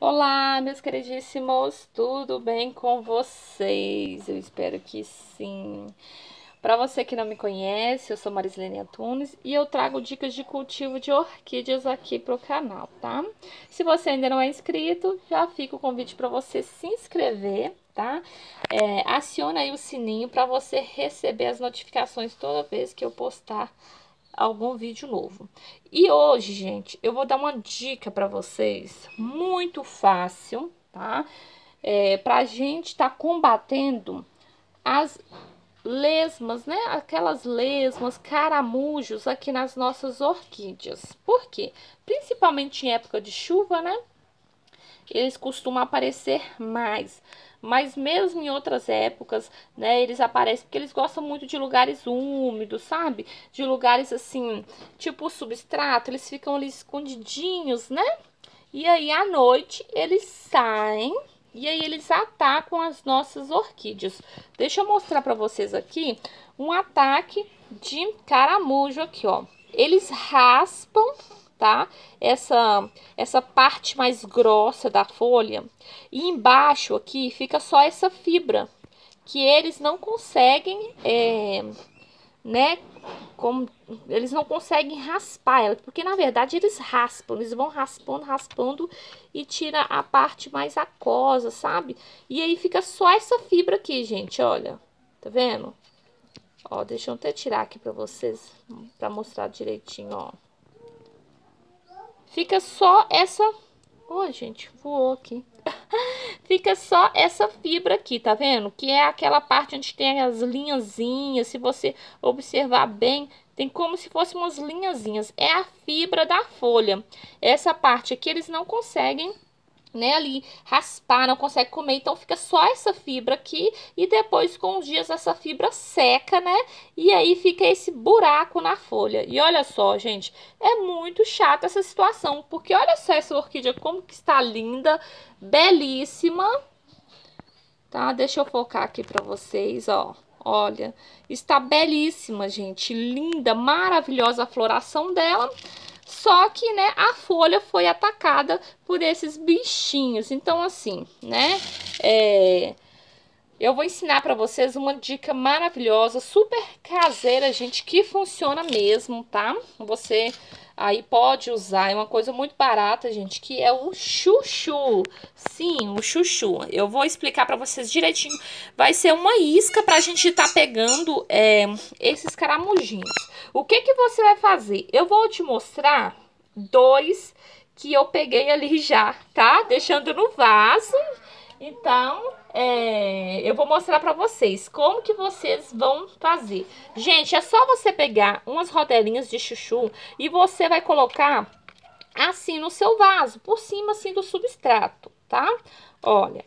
Olá, meus queridíssimos, tudo bem com vocês? Eu espero que sim. Para você que não me conhece, eu sou Marislene Antunes e eu trago dicas de cultivo de orquídeas aqui para o canal, tá? Se você ainda não é inscrito, já fica o convite para você se inscrever, tá? É, aciona aí o sininho para você receber as notificações toda vez que eu postar algum vídeo novo. E hoje, gente, eu vou dar uma dica para vocês muito fácil, tá? É, pra gente tá combatendo as lesmas, né? Aquelas lesmas, caramujos aqui nas nossas orquídeas. Por quê? Principalmente em época de chuva, né? Eles costumam aparecer mais mas mesmo em outras épocas, né, eles aparecem porque eles gostam muito de lugares úmidos, sabe? De lugares assim, tipo substrato, eles ficam ali escondidinhos, né? E aí à noite eles saem e aí eles atacam as nossas orquídeas. Deixa eu mostrar para vocês aqui um ataque de caramujo aqui, ó. Eles raspam tá? Essa, essa parte mais grossa da folha. E embaixo aqui fica só essa fibra, que eles não conseguem, é, né? Como, eles não conseguem raspar ela, porque na verdade eles raspam, eles vão raspando, raspando e tira a parte mais aquosa, sabe? E aí fica só essa fibra aqui, gente, olha, tá vendo? Ó, deixa eu até tirar aqui pra vocês, pra mostrar direitinho, ó. Fica só essa... oh, gente, voou aqui. Fica só essa fibra aqui, tá vendo? Que é aquela parte onde tem as linhazinhas. Se você observar bem, tem como se fossem umas linhazinhas. É a fibra da folha. Essa parte aqui eles não conseguem né, ali raspar, não consegue comer, então fica só essa fibra aqui e depois com os dias essa fibra seca, né? E aí fica esse buraco na folha. E olha só, gente, é muito chata essa situação, porque olha só essa orquídea como que está linda, belíssima. Tá? Deixa eu focar aqui para vocês, ó. Olha, está belíssima, gente, linda, maravilhosa a floração dela. Só que, né, a folha foi atacada por esses bichinhos. Então, assim, né, é... Eu vou ensinar para vocês uma dica maravilhosa, super caseira, gente, que funciona mesmo, tá? Você Aí pode usar, é uma coisa muito barata, gente, que é o chuchu. Sim, o chuchu. Eu vou explicar para vocês direitinho. Vai ser uma isca pra gente estar tá pegando é, esses caramujinhos. O que que você vai fazer? Eu vou te mostrar dois que eu peguei ali já, tá? Deixando no vaso então, é, eu vou mostrar pra vocês como que vocês vão fazer. Gente, é só você pegar umas rodelinhas de chuchu e você vai colocar assim no seu vaso, por cima assim do substrato, tá? Olha,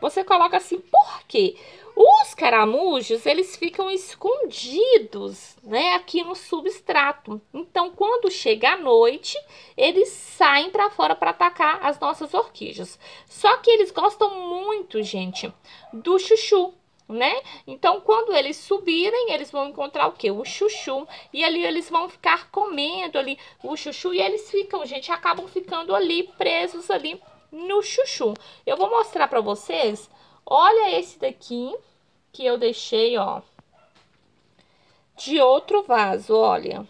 você coloca assim, por quê? Porque os caramujos, eles ficam escondidos, né, aqui no substrato. Então, quando chega a noite, eles saem para fora para atacar as nossas orquídeas. Só que eles gostam muito, gente, do chuchu, né? Então, quando eles subirem, eles vão encontrar o que? O chuchu. E ali eles vão ficar comendo ali o chuchu e eles ficam, gente, acabam ficando ali presos ali no chuchu. Eu vou mostrar para vocês Olha esse daqui que eu deixei, ó, de outro vaso, olha.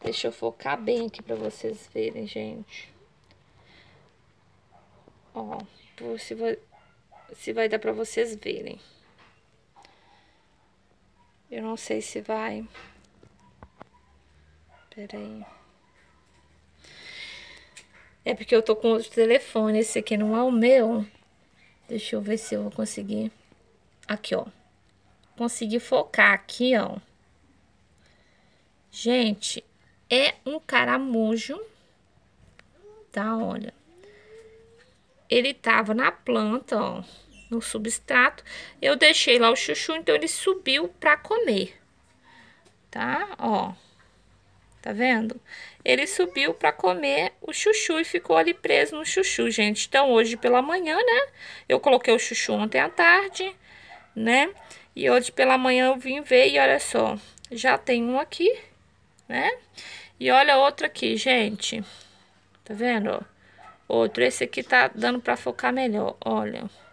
Deixa eu focar bem aqui pra vocês verem, gente. Ó, se vai, se vai dar pra vocês verem. Eu não sei se vai. Pera aí. É porque eu tô com outro telefone, esse aqui não é o meu. Deixa eu ver se eu vou conseguir. Aqui, ó. Consegui focar aqui, ó. Gente, é um caramujo, tá? Olha. Ele tava na planta, ó, no substrato. Eu deixei lá o chuchu, então ele subiu pra comer, tá? Ó. Tá vendo? Ele subiu para comer o chuchu e ficou ali preso no chuchu, gente. Então, hoje pela manhã, né? Eu coloquei o chuchu ontem à tarde, né? E hoje pela manhã eu vim ver e olha só. Já tem um aqui, né? E olha outro aqui, gente. Tá vendo, Outro. Esse aqui tá dando para focar melhor, olha. Olha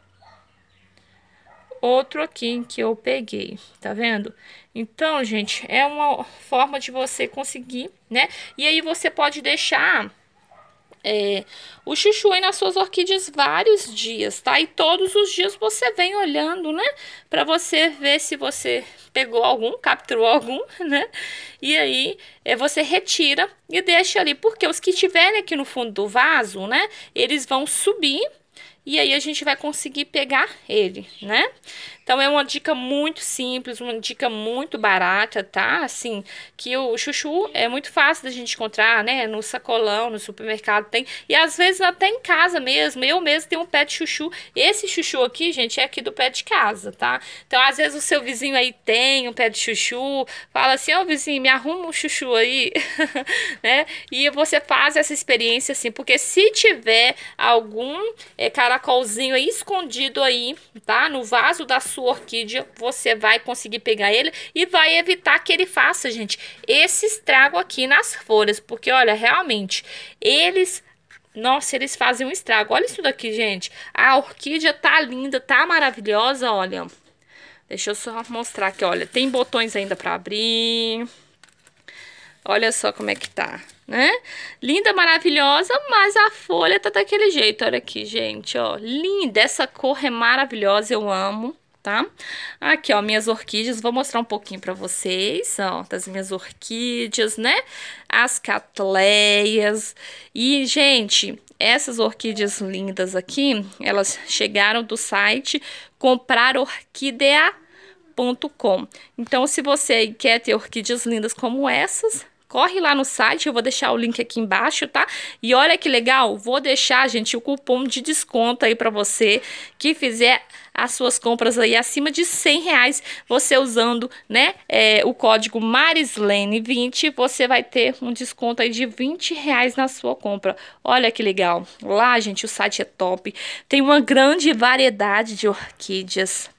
outro aqui que eu peguei, tá vendo? Então, gente, é uma forma de você conseguir, né? E aí você pode deixar é, o chuchu aí nas suas orquídeas vários dias, tá? E todos os dias você vem olhando, né? Pra você ver se você pegou algum, capturou algum, né? E aí é, você retira e deixa ali, porque os que tiverem aqui no fundo do vaso, né? Eles vão subir e aí a gente vai conseguir pegar ele, né? Então é uma dica muito simples, uma dica muito barata, tá? Assim, que o chuchu é muito fácil da gente encontrar, né? No sacolão, no supermercado tem, e às vezes até em casa mesmo. Eu mesmo tenho um pé de chuchu. Esse chuchu aqui, gente, é aqui do pé de casa, tá? Então às vezes o seu vizinho aí tem um pé de chuchu, fala assim: "Ó, oh, vizinho, me arruma um chuchu aí", né? E você faz essa experiência assim, porque se tiver algum é, cara caracolzinho aí escondido aí, tá? No vaso da sua orquídea, você vai conseguir pegar ele e vai evitar que ele faça, gente, esse estrago aqui nas folhas. Porque, olha, realmente, eles... Nossa, eles fazem um estrago. Olha isso daqui, gente. A orquídea tá linda, tá maravilhosa, olha. Deixa eu só mostrar aqui, olha. Tem botões ainda pra abrir. Olha só como é que tá né? Linda, maravilhosa, mas a folha tá daquele jeito. Olha aqui, gente, ó. Linda, essa cor é maravilhosa, eu amo, tá? Aqui, ó, minhas orquídeas. Vou mostrar um pouquinho pra vocês, ó, das minhas orquídeas, né? As catleias. E, gente, essas orquídeas lindas aqui, elas chegaram do site comprar Então, se você quer ter orquídeas lindas como essas, Corre lá no site, eu vou deixar o link aqui embaixo, tá? E olha que legal, vou deixar, gente, o cupom de desconto aí para você que fizer as suas compras aí acima de 100 reais, você usando, né, é, o código MARISLENE20, você vai ter um desconto aí de 20 reais na sua compra. Olha que legal. Lá, gente, o site é top. Tem uma grande variedade de orquídeas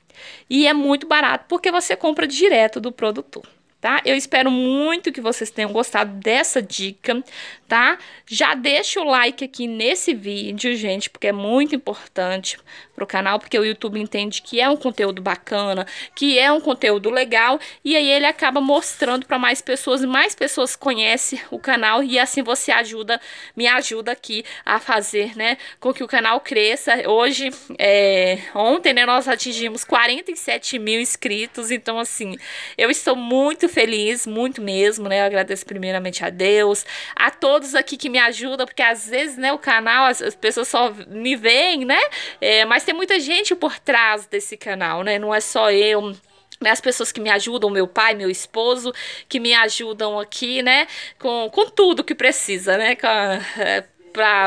e é muito barato porque você compra direto do produtor tá? Eu espero muito que vocês tenham gostado dessa dica, tá? Já deixa o like aqui nesse vídeo, gente, porque é muito importante pro canal, porque o YouTube entende que é um conteúdo bacana, que é um conteúdo legal, e aí ele acaba mostrando para mais pessoas, e mais pessoas conhecem o canal, e assim você ajuda, me ajuda aqui a fazer, né, com que o canal cresça. Hoje, é, ontem, né, nós atingimos 47 mil inscritos, então, assim, eu estou muito feliz, muito mesmo, né? Eu agradeço primeiramente a Deus, a todos aqui que me ajudam, porque às vezes, né, o canal, as, as pessoas só me veem, né? É, mas tem muita gente por trás desse canal, né? Não é só eu né? as pessoas que me ajudam, meu pai, meu esposo, que me ajudam aqui, né, com, com tudo que precisa, né, com, é,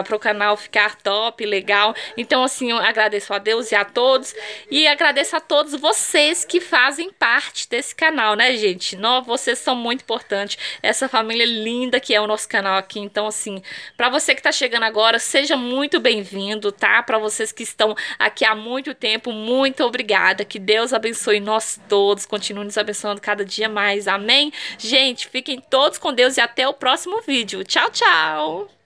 para o canal ficar top, legal. Então, assim, eu agradeço a Deus e a todos. E agradeço a todos vocês que fazem parte desse canal, né, gente? Não, vocês são muito importantes. Essa família linda que é o nosso canal aqui. Então, assim, para você que está chegando agora, seja muito bem-vindo, tá? Para vocês que estão aqui há muito tempo, muito obrigada. Que Deus abençoe nós todos. Continue nos abençoando cada dia mais. Amém? Gente, fiquem todos com Deus e até o próximo vídeo. Tchau, tchau!